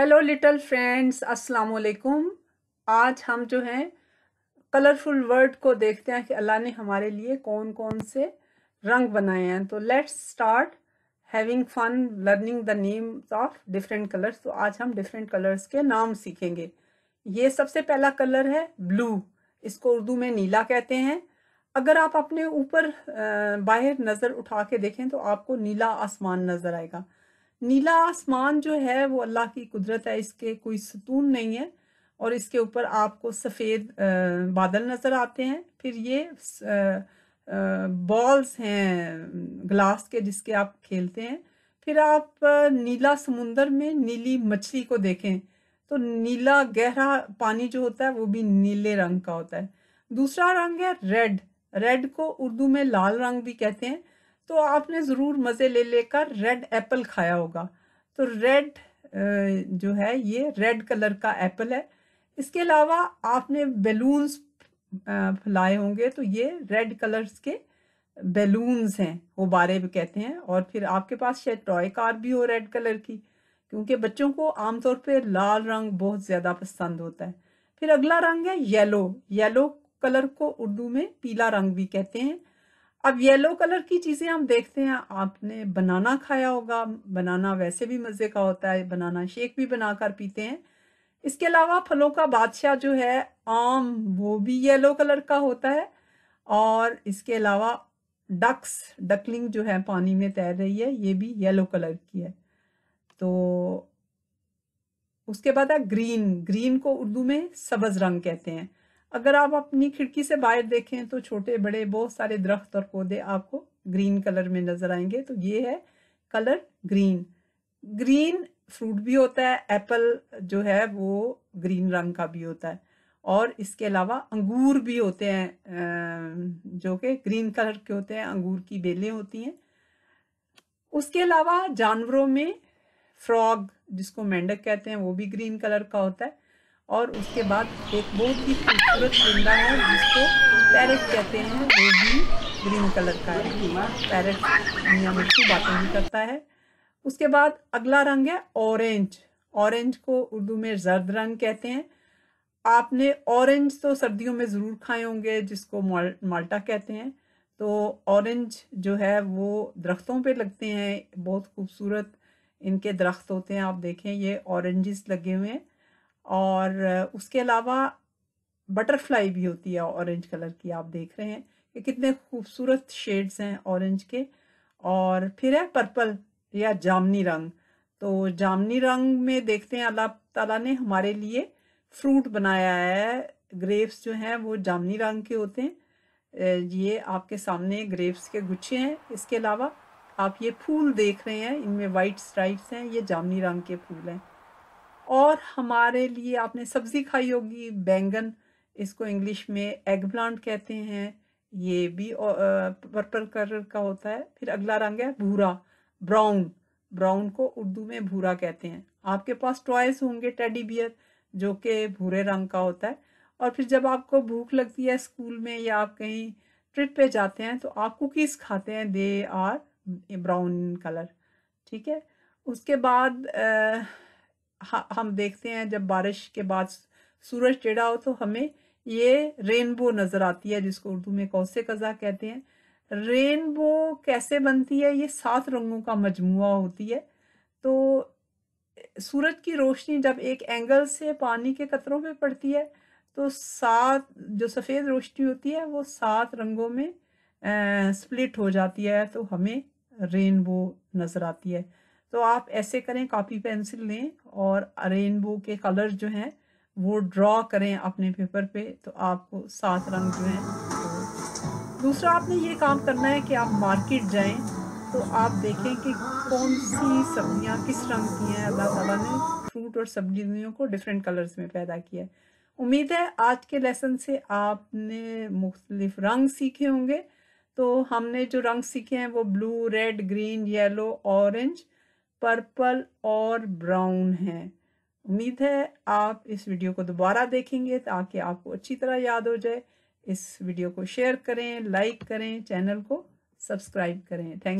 hello little friends अस्सलाम वालेकुम आज हम जो हैं कलरफुल वर्ड को देखते हैं कि अल्लाह ने हमारे लिए कौन कौन से रंग बनाए हैं तो let's start having fun learning the names of different colours तो आज हम डिफरेंट कलर्स के नाम सीखेंगे ये सबसे पहला कलर है ब्लू इसको उर्दू में नीला कहते हैं अगर आप अपने ऊपर बाहर नज़र उठा के देखें तो आपको नीला आसमान नज़र आएगा नीला आसमान जो है वो अल्लाह की कुदरत है इसके कोई सुतून नहीं है और इसके ऊपर आपको सफ़ेद बादल नज़र आते हैं फिर ये बॉल्स हैं ग्लास के जिसके आप खेलते हैं फिर आप नीला समुंदर में नीली मछली को देखें तो नीला गहरा पानी जो होता है वो भी नीले रंग का होता है दूसरा रंग है रेड रेड को उर्दू में लाल रंग भी कहते हैं तो आपने ज़रूर मज़े ले लेकर रेड एप्पल खाया होगा तो रेड जो है ये रेड कलर का एप्पल है इसके अलावा आपने बैलून्स फैलाए होंगे तो ये रेड कलर्स के बैलून्स हैं वो बारे भी कहते हैं और फिर आपके पास शायद टॉय कार भी हो रेड कलर की क्योंकि बच्चों को आमतौर पे लाल रंग बहुत ज़्यादा पसंद होता है फिर अगला रंग है येलो येलो कलर को उर्दू में पीला रंग भी कहते हैं अब येलो कलर की चीज़ें हम देखते हैं आपने बनाना खाया होगा बनाना वैसे भी मज़े का होता है बनाना शेक भी बनाकर पीते हैं इसके अलावा फलों का बादशाह जो है आम वो भी येलो कलर का होता है और इसके अलावा डक्स डकलिंग जो है पानी में तैर रही है ये भी येलो कलर की है तो उसके बाद है ग्रीन ग्रीन को उर्दू में सबज रंग कहते हैं अगर आप अपनी खिड़की से बाहर देखें तो छोटे बड़े बहुत सारे दरख्त और पौधे आपको ग्रीन कलर में नज़र आएंगे तो ये है कलर ग्रीन ग्रीन फ्रूट भी होता है एप्पल जो है वो ग्रीन रंग का भी होता है और इसके अलावा अंगूर भी होते हैं जो कि ग्रीन कलर के होते हैं अंगूर की बेलें होती हैं उसके अलावा जानवरों में फ्रॉग जिसको मेंढक कहते हैं वो भी ग्रीन कलर का होता है और उसके बाद एक बहुत ही खूबसूरत परिंदा है जिसको पैरट कहते हैं वो भी ग्रीन कलर का है पैरट दुनिया में खूब बातें भी करता है उसके बाद अगला रंग है ऑरेंज ऑरेंज को उर्दू में जर्द रंग कहते हैं आपने ऑरेंज तो सर्दियों में ज़रूर खाए होंगे जिसको माल, माल्टा कहते हैं तो ऑरेंज जो है वो दरख्तों पे लगते हैं बहुत खूबसूरत इनके दरख्त होते हैं आप देखें ये ऑरेंजेस लगे हुए हैं और उसके अलावा बटरफ्लाई भी होती है ऑरेंज कलर की आप देख रहे हैं कि कितने खूबसूरत शेड्स हैं ऑरेंज के और फिर है पर्पल या जामनी रंग तो जामनी रंग में देखते हैं अल्लाह ताला ने हमारे लिए फ्रूट बनाया है ग्रेप्स जो हैं वो जामनी रंग के होते हैं ये आपके सामने ग्रेप्स के गुच्छे हैं इसके अलावा आप ये फूल देख रहे हैं इनमें वाइट स्ट्राइप्स हैं ये जामनी रंग के फूल हैं और हमारे लिए आपने सब्ज़ी खाई होगी बैंगन इसको इंग्लिश में एग प्लांट कहते हैं ये भी पर्पल कलर का होता है फिर अगला रंग है भूरा ब्राउन ब्राउन को उर्दू में भूरा कहते हैं आपके पास टॉयस होंगे टेडी बियर जो कि भूरे रंग का होता है और फिर जब आपको भूख लगती है स्कूल में या आप कहीं ट्रिप पे जाते हैं तो आप कुकीज़ खाते हैं दे आर ब्राउन कलर ठीक है उसके बाद आ, हम देखते हैं जब बारिश के बाद सूरज टेढ़ा हो तो हमें ये रेनबो नज़र आती है जिसको उर्दू में कौसे कज़ा कहते हैं रेनबो कैसे बनती है ये सात रंगों का मजमुआ होती है तो सूरज की रोशनी जब एक एंगल से पानी के कतरों पे पड़ती है तो सात जो सफ़ेद रोशनी होती है वो सात रंगों में स्प्लिट हो जाती है तो हमें रेनबो नज़र आती है तो आप ऐसे करें कॉपी पेंसिल लें और रेनबो के कलर जो हैं वो ड्रॉ करें अपने पेपर पे तो आपको सात रंग जो हैं दूसरा आपने ये काम करना है कि आप मार्केट जाएं तो आप देखें कि कौन सी सब्जियां किस रंग की हैं अल्लाह ताला ने फ्रूट और सब्जियों को डिफरेंट कलर्स में पैदा किया है उम्मीद है आज के लेसन से आपने मुख्तलिफ रंग सीखे होंगे तो हमने जो रंग सीखे हैं वो blue red green yellow orange purple और ब्राउन है उम्मीद है आप इस वीडियो को दोबारा देखेंगे ताकि आपको अच्छी तरह याद हो जाए इस वीडियो को शेयर करें लाइक करें चैनल को सब्सक्राइब करें थैंक